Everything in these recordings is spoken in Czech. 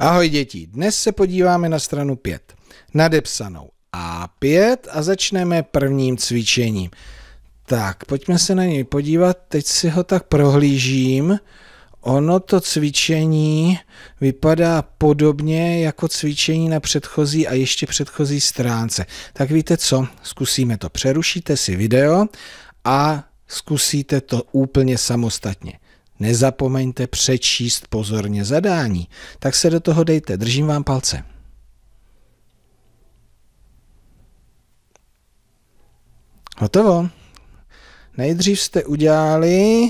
Ahoj děti, dnes se podíváme na stranu 5, nadepsanou A5 a začneme prvním cvičením. Tak, pojďme se na něj podívat, teď si ho tak prohlížím. Ono to cvičení vypadá podobně jako cvičení na předchozí a ještě předchozí stránce. Tak víte co, zkusíme to. Přerušíte si video a zkusíte to úplně samostatně. Nezapomeňte přečíst pozorně zadání, tak se do toho dejte, držím vám palce. Hotovo. Nejdřív jste udělali,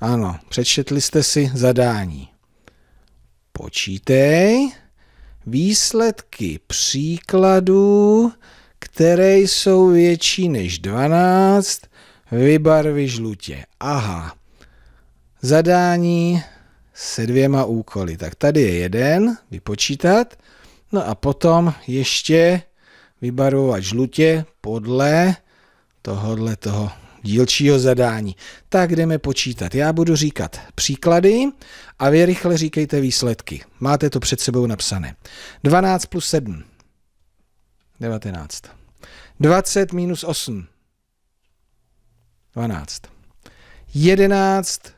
ano, přečetli jste si zadání. Počítej výsledky příkladů, které jsou větší než 12, vybarvi žlutě. Aha, zadání se dvěma úkoly. Tak tady je jeden, vypočítat, no a potom ještě vybarvovat žlutě podle tohohle toho dílčího zadání. Tak jdeme počítat. Já budu říkat příklady a vy rychle říkejte výsledky. Máte to před sebou napsané. 12 plus 7. 19. 20 minus 8. 12. 11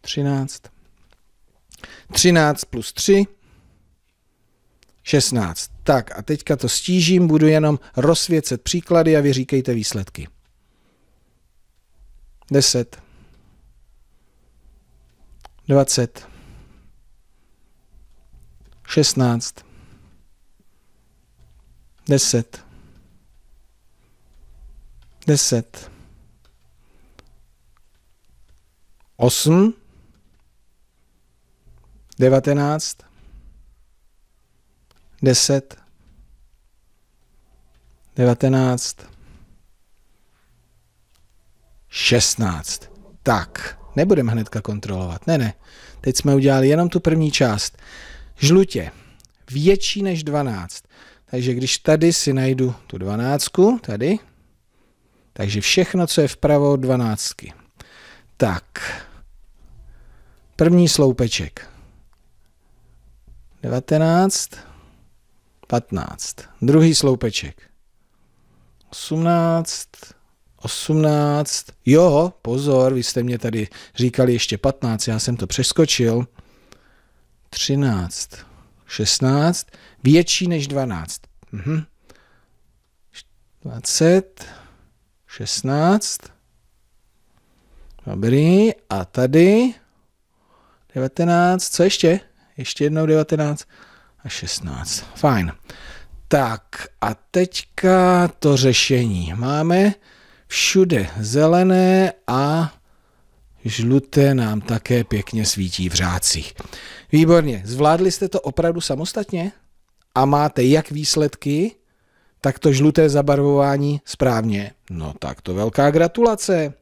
13. 13 plus 3, 16. Tak a teďka to stížím, budu jenom rozsvěcet příklady a vy říkejte výsledky. 10. 20. 16. 10. 10. 8. 19, 10, 19, 16. Tak, nebudem hnedka kontrolovat. Ne, ne. Teď jsme udělali jenom tu první část. Žlutě. Větší než 12. Takže když tady si najdu tu 12, tady, takže všechno, co je vpravo od dvanáctky. Tak, první sloupeček. 19, 15. Druhý sloupeček. 18, 18. Jo, pozor, vy jste mě tady říkali ještě 15, já jsem to přeskočil. 13, 16, větší než 12. Mhm. 20, 16. Dobrý, a tady 19, co ještě? ještě jednou 19 a 16. Fajn. Tak a teďka to řešení. Máme všude zelené a žluté nám také pěkně svítí v řádcích. Výborně, zvládli jste to opravdu samostatně a máte jak výsledky, tak to žluté zabarvování správně. No tak to velká gratulace.